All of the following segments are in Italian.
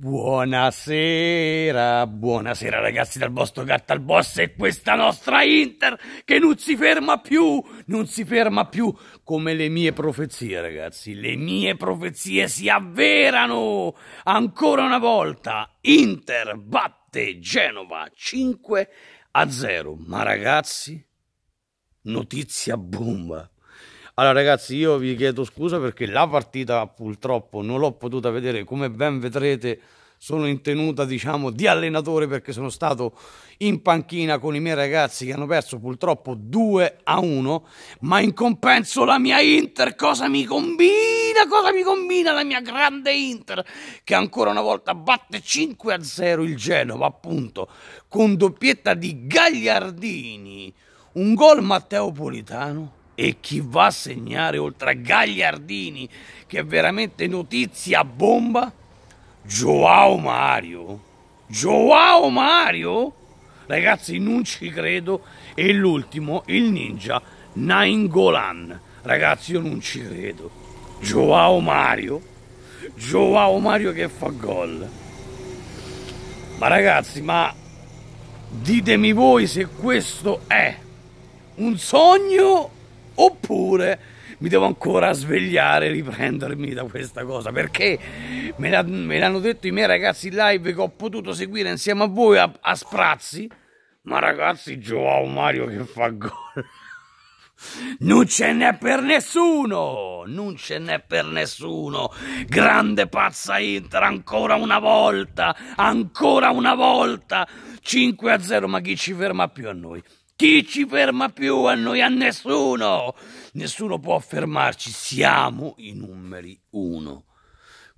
Buonasera, buonasera ragazzi dal vostro gatto al boss e questa nostra Inter che non si ferma più, non si ferma più come le mie profezie ragazzi, le mie profezie si avverano ancora una volta, Inter batte Genova 5 a 0, ma ragazzi, notizia bomba. Allora ragazzi io vi chiedo scusa perché la partita purtroppo non l'ho potuta vedere, come ben vedrete sono in tenuta diciamo di allenatore perché sono stato in panchina con i miei ragazzi che hanno perso purtroppo 2 a 1, ma in compenso la mia Inter cosa mi combina? Cosa mi combina la mia grande Inter che ancora una volta batte 5 a 0 il Genova, appunto, con doppietta di Gagliardini, un gol Matteo Politano e chi va a segnare oltre a Gagliardini, che è veramente notizia bomba, Joao Mario. Joao Mario? Ragazzi, non ci credo. E l'ultimo, il ninja Nainggolan. Ragazzi, io non ci credo. Joao Mario. Joao Mario che fa gol. Ma ragazzi, ma ditemi voi se questo è un sogno oppure mi devo ancora svegliare e riprendermi da questa cosa perché me, la, me, l'hanno detto i miei ragazzi live che ho potuto seguire insieme a voi a, a sprazzi ma ragazzi Joao Mario che fa gol non ce n'è per nessuno, non ce n'è per nessuno. Grande pazza Inter, ancora una volta, ancora una volta. 5 a 0, ma chi ci ferma più a noi? Chi ci ferma più a noi? A nessuno! Nessuno può fermarci, siamo i numeri uno.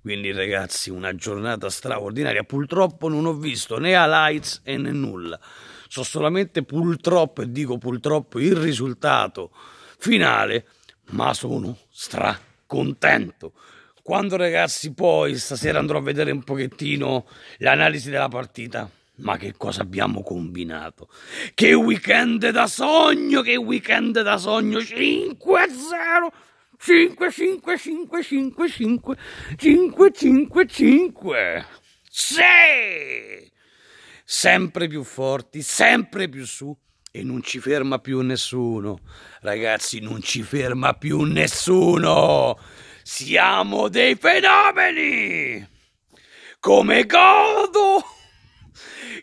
Quindi ragazzi, una giornata straordinaria. Purtroppo non ho visto né highlights né nulla. So solamente purtroppo, e dico purtroppo, il risultato finale, ma sono stracontento. Quando ragazzi poi stasera andrò a vedere un pochettino l'analisi della partita. Ma che cosa abbiamo combinato? Che weekend da sogno, che weekend da sogno! 5-0! 5, 5, 5, 5, 5, 5, 5, 5. Sì! Sempre più forti, sempre più su e non ci ferma più nessuno. Ragazzi, non ci ferma più nessuno. Siamo dei fenomeni! Come godo!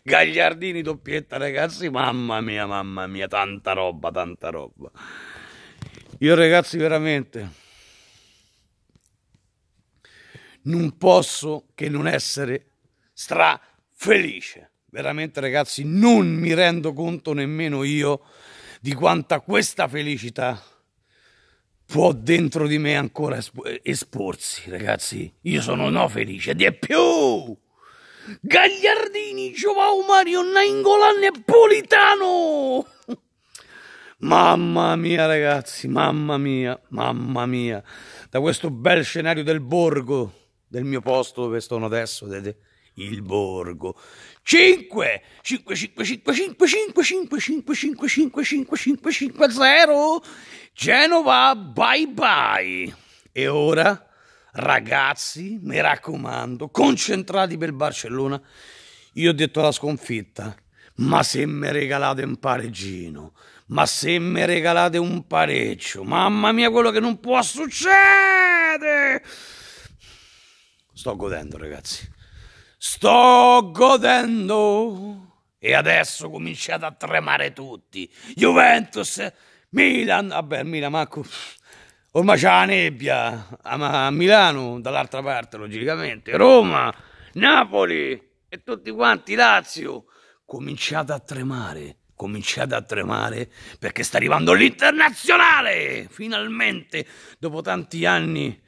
Gagliardini doppietta, ragazzi, mamma mia, mamma mia, tanta roba, tanta roba. Io ragazzi veramente non posso che non essere strafelice. Veramente ragazzi non mi rendo conto nemmeno io di quanta questa felicità può dentro di me ancora esporsi, ragazzi. Io sono no felice, di più! Gagliardini, Giovao Mario, Nainggolan e Politano. Mamma mia ragazzi, mamma mia, mamma mia. Da questo bel scenario del borgo, del mio posto dove sono adesso, vedete? il borgo. 5 5 5 5 5 5 5 5 5 5 5 5 5 0 Genova bye bye. E ora Ragazzi, mi raccomando, concentrati per Barcellona. Io ho detto la sconfitta, ma se mi regalate un pareggino, ma se mi regalate un pareggio, mamma mia quello che non può succedere! Sto godendo, ragazzi. Sto godendo! E adesso cominciate a tremare tutti. Juventus, Milan, vabbè, Milan, manco ormai c'è la nebbia a Milano, dall'altra parte logicamente, Roma, Napoli e tutti quanti, Lazio, cominciate a tremare, cominciate a tremare perché sta arrivando l'internazionale, finalmente, dopo tanti anni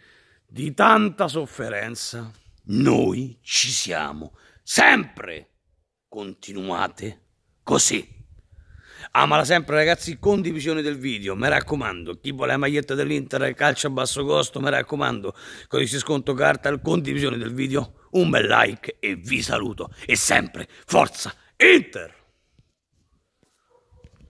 di tanta sofferenza, noi ci siamo, sempre, continuate così. Amala sempre ragazzi, condivisione del video, mi raccomando. Chi vuole la maglietta dell'Inter, calcio a basso costo, mi raccomando. Codice sconto carta, condivisione del video, un bel like e vi saluto. E sempre, forza Inter!